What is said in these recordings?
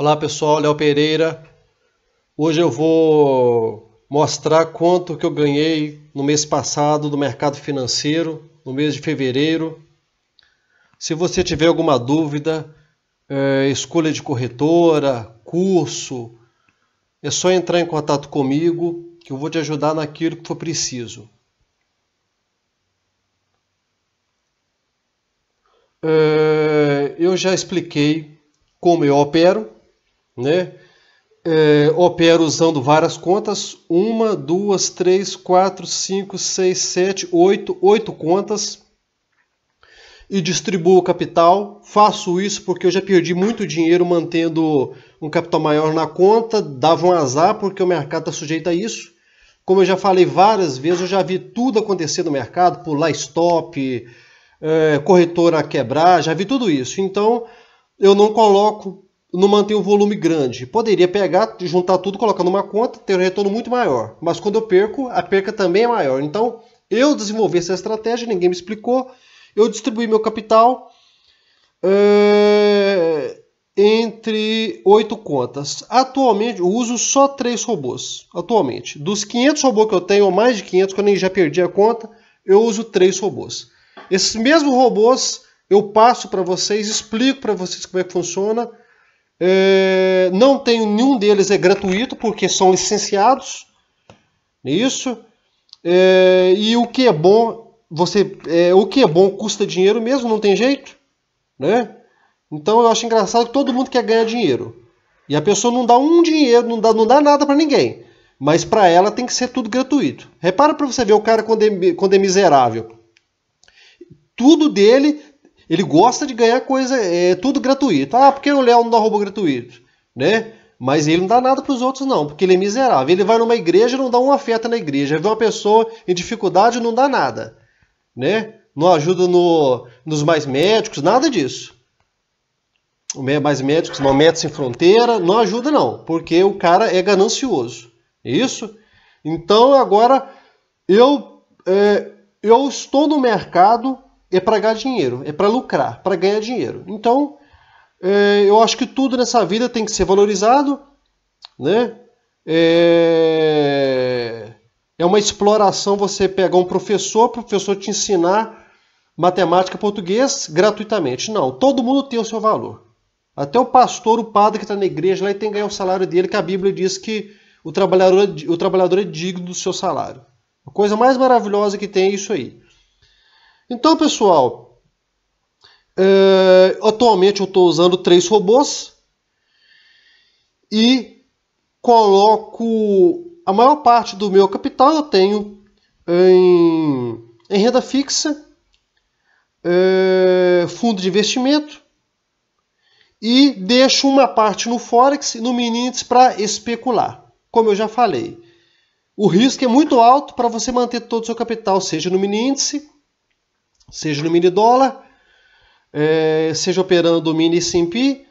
Olá pessoal, Léo Pereira. Hoje eu vou mostrar quanto que eu ganhei no mês passado do mercado financeiro, no mês de fevereiro. Se você tiver alguma dúvida, é, escolha de corretora, curso, é só entrar em contato comigo que eu vou te ajudar naquilo que for preciso. É, eu já expliquei como eu opero né? É, opera usando várias contas, uma, duas, três, quatro, cinco, seis, sete, oito, oito contas e distribuo o capital. Faço isso porque eu já perdi muito dinheiro mantendo um capital maior na conta, dava um azar porque o mercado está sujeito a isso. Como eu já falei várias vezes, eu já vi tudo acontecer no mercado, pular stop, é, corretora quebrar, já vi tudo isso. Então eu não coloco não mantém um volume grande. Poderia pegar, juntar tudo, colocar numa conta, ter um retorno muito maior. Mas quando eu perco, a perca também é maior. Então, eu desenvolvi essa estratégia, ninguém me explicou. Eu distribuí meu capital é, entre oito contas. Atualmente, eu uso só três robôs. Atualmente, dos 500 robôs que eu tenho, ou mais de 500, que eu nem já perdi a conta, eu uso três robôs. Esses mesmos robôs eu passo para vocês, explico para vocês como é que funciona é, não tem nenhum deles é gratuito porque são licenciados, é isso. É, e o que é bom, você, é, o que é bom custa dinheiro mesmo, não tem jeito, né? Então eu acho engraçado que todo mundo quer ganhar dinheiro e a pessoa não dá um dinheiro, não dá, não dá nada para ninguém, mas para ela tem que ser tudo gratuito. Repara para você ver o cara quando é, quando é miserável, tudo dele ele gosta de ganhar coisa, é, tudo gratuito. Ah, porque o Léo não dá roubo gratuito, né? Mas ele não dá nada para os outros, não, porque ele é miserável. Ele vai numa igreja e não dá uma feta na igreja. Ele vê uma pessoa em dificuldade e não dá nada, né? Não ajuda no, nos mais médicos, nada disso. Mais médicos, não médicos sem fronteira, não ajuda, não, porque o cara é ganancioso. Isso? Então agora eu, é, eu estou no mercado é para ganhar dinheiro, é para lucrar, para ganhar dinheiro. Então, é, eu acho que tudo nessa vida tem que ser valorizado, né? É, é uma exploração você pegar um professor, o professor te ensinar matemática português gratuitamente. Não, todo mundo tem o seu valor. Até o pastor, o padre que está na igreja lá e tem que ganhar o salário dele, que a Bíblia diz que o trabalhador, é o trabalhador é digno do seu salário. A coisa mais maravilhosa que tem é isso aí. Então, pessoal, é, atualmente eu estou usando três robôs e coloco a maior parte do meu capital eu tenho em, em renda fixa, é, fundo de investimento e deixo uma parte no Forex e no Minits para especular. Como eu já falei, o risco é muito alto para você manter todo o seu capital, seja no mini índice seja no mini dólar, é, seja operando mini S&P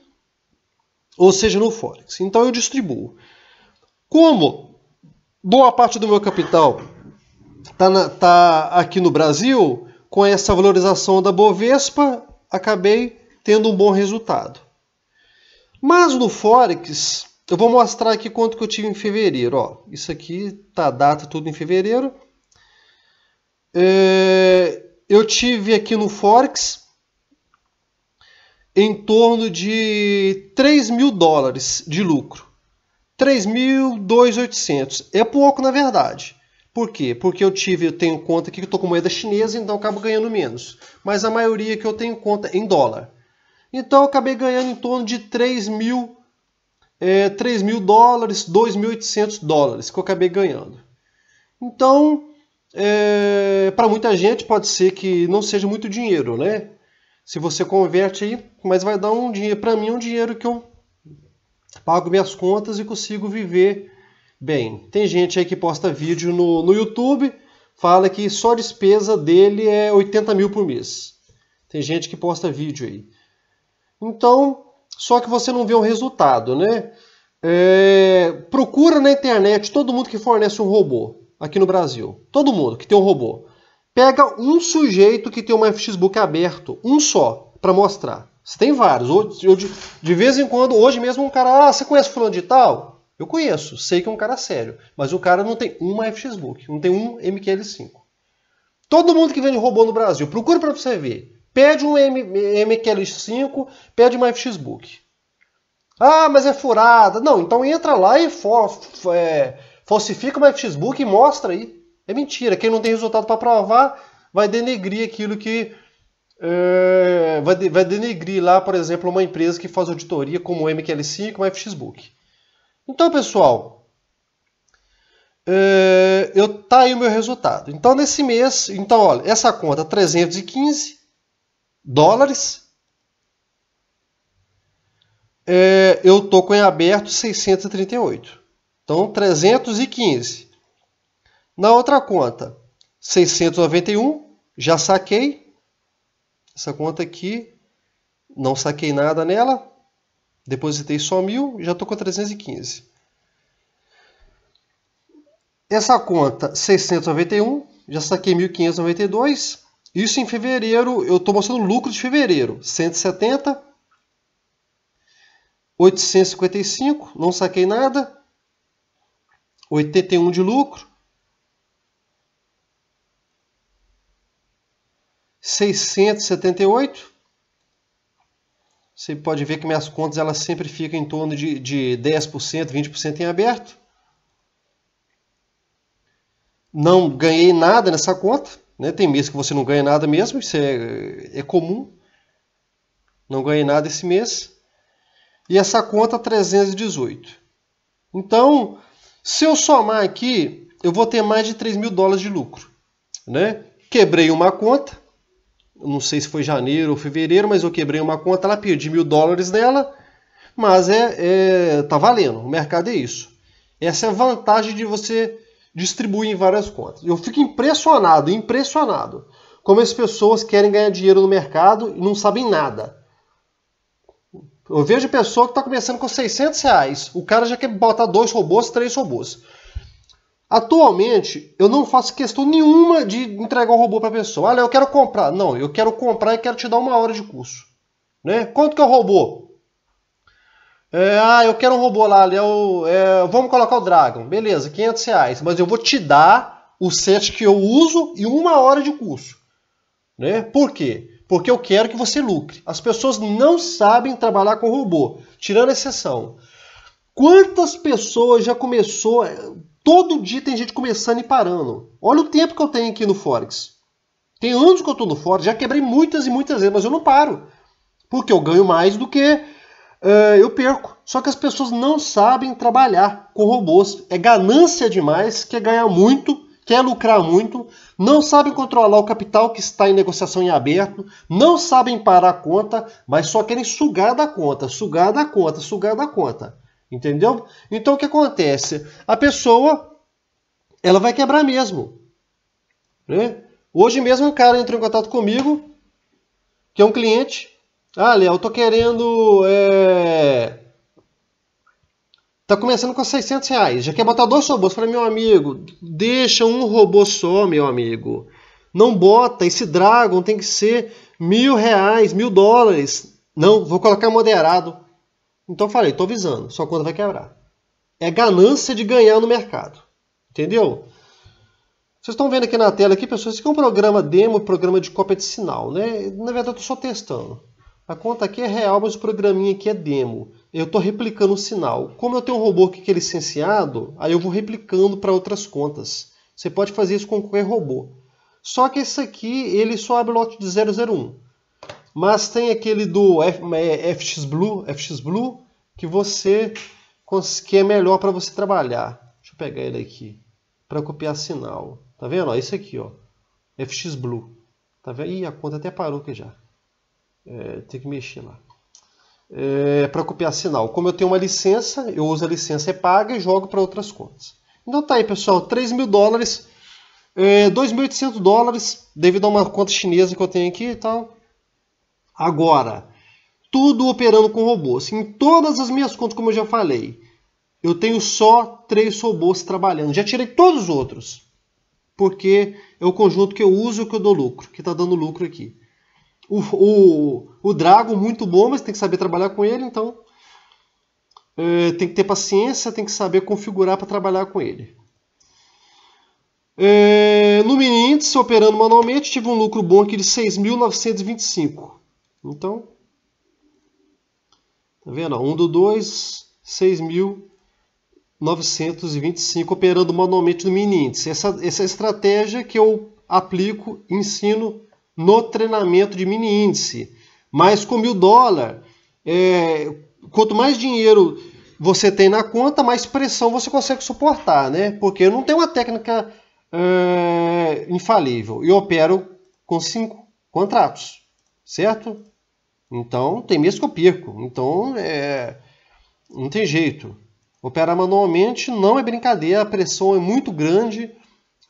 ou seja no Forex. Então eu distribuo. Como boa parte do meu capital está tá aqui no Brasil, com essa valorização da Bovespa, acabei tendo um bom resultado. Mas no Forex, eu vou mostrar aqui quanto que eu tive em fevereiro. Ó, isso aqui tá a data tudo em fevereiro. É, eu tive aqui no Forex em torno de 3 mil dólares de lucro. 3.2800. É pouco, na verdade. Por quê? Porque eu tive, eu tenho conta aqui que eu estou com moeda chinesa, então acabo ganhando menos. Mas a maioria que eu tenho conta em dólar. Então eu acabei ganhando em torno de 3 mil, é, mil dólares, 2.800 dólares que eu acabei ganhando. Então, é, para muita gente pode ser que não seja muito dinheiro, né? Se você converte aí, mas vai dar um dinheiro para mim, um dinheiro que eu pago minhas contas e consigo viver bem. Tem gente aí que posta vídeo no, no YouTube, fala que só a despesa dele é 80 mil por mês. Tem gente que posta vídeo aí. Então, só que você não vê o um resultado, né? É, procura na internet todo mundo que fornece um robô aqui no Brasil, todo mundo que tem um robô, pega um sujeito que tem uma FXBook aberto, um só, para mostrar. Você tem vários. Eu, de, de, vez em quando, hoje mesmo, um cara, ah, você conhece fulano de tal? Eu conheço, sei que é um cara sério, mas o cara não tem uma FXBook, não tem um MQL5. Todo mundo que vende robô no Brasil, procura para você ver. Pede um M, MQL5, pede uma FXBook. Ah, mas é furada. Não, então entra lá e for, é, falsifica uma Book e mostra aí. É mentira. Quem não tem resultado para provar vai denegrir aquilo que. É, vai, de, vai denegrir lá, por exemplo, uma empresa que faz auditoria como o MQL5, uma FX Book. Então, pessoal, é, eu tá aí o meu resultado. Então, nesse mês, então, olha, essa conta 315 dólares. É, eu tô com em aberto 638. Então, 315. Na outra conta, 691, já saquei. Essa conta aqui, não saquei nada nela. Depositei só 1.000, já estou com 315. Essa conta, 691, já saquei 1.592. Isso em fevereiro, eu estou mostrando lucro de fevereiro, 170. 855, não saquei nada. 81 de lucro, 678. Você pode ver que minhas contas elas sempre ficam em torno de, de 10%, 20% em aberto. Não ganhei nada nessa conta. Né? Tem mês que você não ganha nada mesmo, isso é, é comum. Não ganhei nada esse mês. E essa conta 318. Então, se eu somar aqui, eu vou ter mais de 3 mil dólares de lucro. Né? Quebrei uma conta, não sei se foi janeiro ou fevereiro, mas eu quebrei uma conta ela perdi mil dólares nela, mas é, é tá valendo, o mercado é isso. Essa é a vantagem de você distribuir em várias contas. Eu fico impressionado, impressionado, como as pessoas querem ganhar dinheiro no mercado e não sabem nada. Eu vejo pessoa que está começando com 600 reais. O cara já quer botar dois robôs, três robôs. Atualmente, eu não faço questão nenhuma de entregar um robô para a pessoa. Olha, eu quero comprar. Não, eu quero comprar e quero te dar uma hora de curso. Né? Quanto que é o robô? É, ah, eu quero um robô lá. Eu, é, é, vamos colocar o Dragon. Beleza, 500 reais. Mas eu vou te dar o set que eu uso e uma hora de curso. Né? Por quê? porque eu quero que você lucre. As pessoas não sabem trabalhar com robô, tirando exceção. Quantas pessoas já começou? Eh, todo dia tem gente começando e parando. Olha o tempo que eu tenho aqui no Forex. Tem anos que eu estou no Forex, já quebrei muitas e muitas vezes, mas eu não paro. Porque eu ganho mais do que uh, eu perco. Só que as pessoas não sabem trabalhar com robôs. É ganância demais, quer ganhar muito quer lucrar muito, não sabem controlar o capital que está em negociação em aberto, não sabem parar a conta, mas só querem sugar da conta, sugar da conta, sugar da conta. Entendeu? Então o que acontece? A pessoa ela vai quebrar mesmo. Né? Hoje mesmo um cara entrou em contato comigo, que é um cliente. Ah, Léo, eu tô querendo é, Tá começando com 600 reais. Já quer botar dois robôs. Falei, meu amigo, deixa um robô só, meu amigo. Não bota. Esse Dragon tem que ser mil reais, mil dólares. Não, vou colocar moderado. Então falei, tô avisando. Só conta vai quebrar. É ganância de ganhar no mercado. Entendeu? Vocês estão vendo aqui na tela, aqui, pessoas, isso aqui é um programa demo, programa de cópia de sinal, né? Na verdade, eu estou só testando. A conta aqui é real, mas o programinha aqui é demo eu estou replicando o sinal. Como eu tenho um robô que é licenciado, aí eu vou replicando para outras contas. Você pode fazer isso com qualquer robô. Só que esse aqui, ele só abre lote de 001. Mas tem aquele do F, é, é, FX, Blue, FX Blue, que você que é melhor para você trabalhar. Deixa eu pegar ele aqui para copiar sinal. Tá vendo? Ó, esse aqui, ó. FX Blue. Tá vendo? Ih, a conta até parou aqui já. É, tem que mexer lá é, para copiar sinal. Como eu tenho uma licença, eu uso a licença é paga e jogo para outras contas. Então tá aí, pessoal, 3 mil dólares, é, 2.800 dólares devido a uma conta chinesa que eu tenho aqui e então, tal. Agora, tudo operando com robôs. Assim, em todas as minhas contas, como eu já falei, eu tenho só três robôs trabalhando. Já tirei todos os outros, porque é o conjunto que eu uso que eu dou lucro, que está dando lucro aqui o, o, o Drago muito bom, mas tem que saber trabalhar com ele, então é, tem que ter paciência, tem que saber configurar para trabalhar com ele. É, no mini índice, operando manualmente, tive um lucro bom aqui de 6.925. Então, tá vendo? 1 do 2, 6.925 operando manualmente no mini índice. Essa, essa estratégia que eu aplico, ensino no treinamento de mini índice. Mas com mil dólar, é, quanto mais dinheiro você tem na conta, mais pressão você consegue suportar, né? Porque não tem uma técnica é, infalível. Eu opero com cinco contratos, certo? Então tem mês que eu perco. Então é, não tem jeito. Operar manualmente não é brincadeira, a pressão é muito grande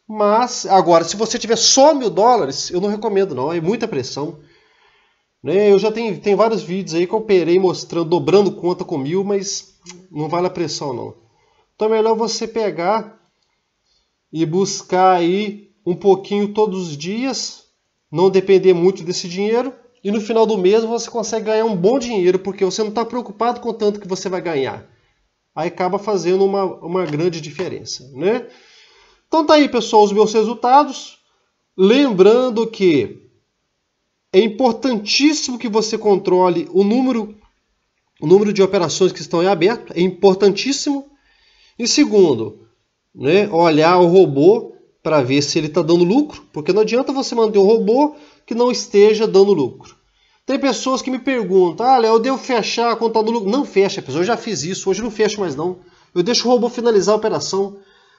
mas, agora, se você tiver só mil dólares, eu não recomendo não, é muita pressão. Né? Eu já tenho tem vários vídeos aí que eu operei mostrando, dobrando conta com mil, mas não vale a pressão não. Então é melhor você pegar e buscar aí um pouquinho todos os dias, não depender muito desse dinheiro, e no final do mês você consegue ganhar um bom dinheiro, porque você não está preocupado com o tanto que você vai ganhar. Aí acaba fazendo uma, uma grande diferença, né? Então tá aí, pessoal, os meus resultados. Lembrando que é importantíssimo que você controle o número, o número de operações que estão em aberto, é importantíssimo. E segundo, né, olhar o robô para ver se ele está dando lucro, porque não adianta você manter um robô que não esteja dando lucro. Tem pessoas que me perguntam, ah, Léo, eu devo fechar a conta do lucro? Não fecha, pessoal, eu já fiz isso, hoje não fecho mais não. Eu deixo o robô finalizar a operação.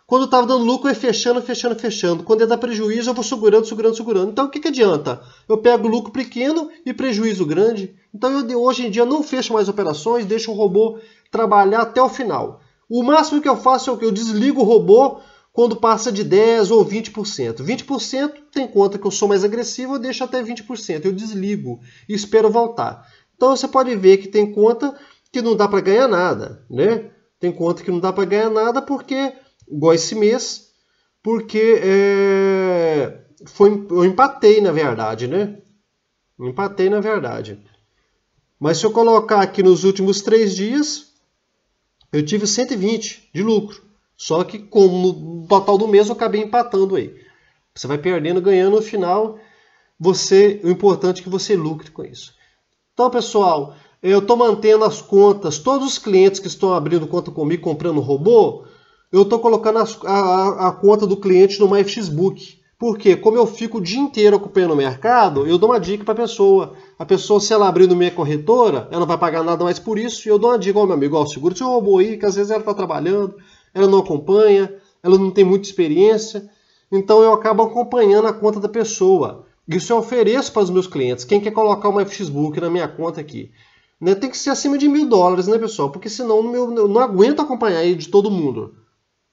Quando estava dando lucro, eu é fechando, fechando, fechando. Quando ia é dar prejuízo, eu vou segurando, segurando, segurando. Então, o que, que adianta? Eu pego lucro pequeno e prejuízo grande. Então, eu hoje em dia não fecho mais operações, deixo o robô trabalhar até o final. O máximo que eu faço é o que eu desligo o robô quando passa de 10% ou 20%. 20% tem conta que eu sou mais agressivo, eu deixo até 20%. Eu desligo e espero voltar. Então, você pode ver que tem conta que não dá para ganhar nada, né? Tem conta que não dá para ganhar nada porque igual esse mês, porque é, foi, eu empatei na verdade, né? Empatei na verdade. Mas se eu colocar aqui nos últimos três dias, eu tive 120 de lucro. Só que como no total do mês eu acabei empatando aí. Você vai perdendo, ganhando no final. Você, o importante é que você lucre com isso. Então, pessoal, eu estou mantendo as contas. Todos os clientes que estão abrindo conta comigo comprando robô, eu estou colocando a, a, conta do cliente no MyFXBook. Porque, como eu fico o dia inteiro ocupando o mercado, eu dou uma dica para a pessoa. A pessoa, se ela abrir no minha corretora, ela não vai pagar nada mais por isso. E eu dou uma dica, ó, oh, meu amigo, ó, segura seu robô aí, que às vezes ela está trabalhando, ela não acompanha, ela não tem muita experiência. Então, eu acabo acompanhando a conta da pessoa. Isso eu ofereço para os meus clientes. Quem quer colocar uma FXBook na minha conta aqui? Né, tem que ser acima de mil dólares, né, pessoal? Porque senão eu não aguento acompanhar aí de todo mundo.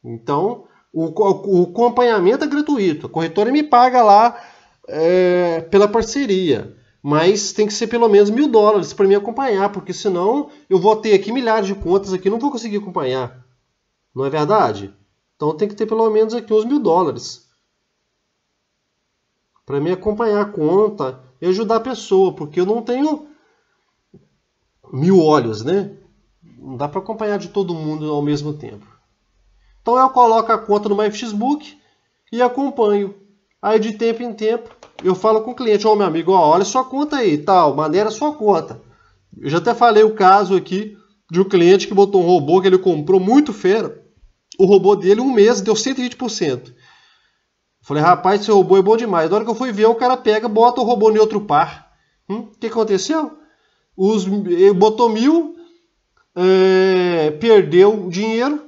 Então, o, o, o acompanhamento é gratuito. A corretora me paga lá é, pela parceria. Mas tem que ser pelo menos mil dólares para me acompanhar, porque senão eu vou ter aqui milhares de contas aqui, não vou conseguir acompanhar. Não é verdade? Então tem que ter pelo menos aqui uns mil dólares para me acompanhar a conta e ajudar a pessoa, porque eu não tenho mil olhos, né? Não dá para acompanhar de todo mundo ao mesmo tempo. Então eu coloco a conta no MyFishbook e acompanho. Aí de tempo em tempo eu falo com o cliente, ô oh, meu amigo, ó, olha sua conta aí, tal, maneira sua conta. Eu já até falei o caso aqui de um cliente que botou um robô que ele comprou muito feira. O robô dele, um mês, deu 120%. falei, rapaz, esse robô é bom demais. Na hora que eu fui ver, o cara pega, bota o robô em outro par. Hum? O que aconteceu? Os, ele botou mil, é, perdeu dinheiro,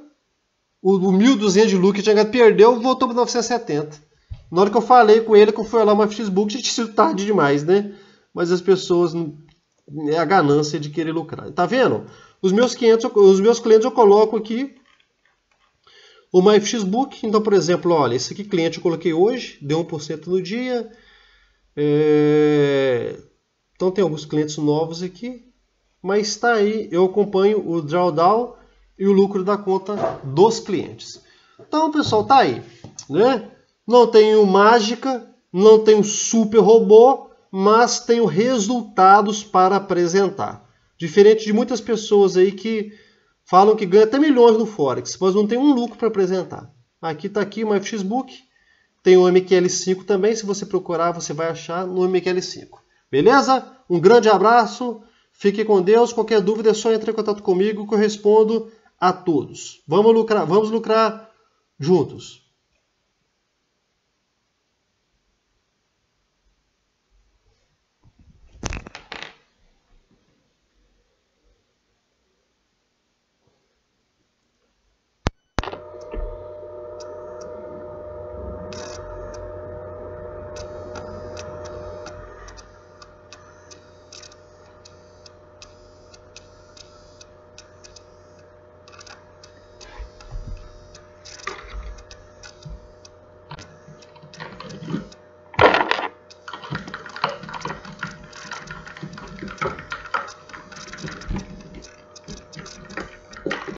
o, o 1200 de lucro que tinha ganhado perdeu, voltou para 970. Na hora que eu falei com ele, que eu fui lá uma Facebook, tinha sido tarde demais, né? Mas as pessoas. É a ganância de querer lucrar. Tá vendo? Os meus, 500, os meus clientes eu coloco aqui o MyFXBook. Então, por exemplo, olha, esse aqui cliente eu coloquei hoje, deu 1% no dia. É... Então, tem alguns clientes novos aqui. Mas está aí, eu acompanho o drawdown e o lucro da conta dos clientes. Então, pessoal, tá aí, né? Não tenho mágica, não tenho super robô, mas tenho resultados para apresentar. Diferente de muitas pessoas aí que falam que ganha até milhões no Forex, mas não tem um lucro para apresentar. Aqui está aqui o FXBook, tem o MQL5 também, se você procurar você vai achar no MQL5. Beleza? Um grande abraço, fique com Deus, qualquer dúvida é só entrar em contato comigo que eu respondo a todos. Vamos lucrar, vamos lucrar juntos.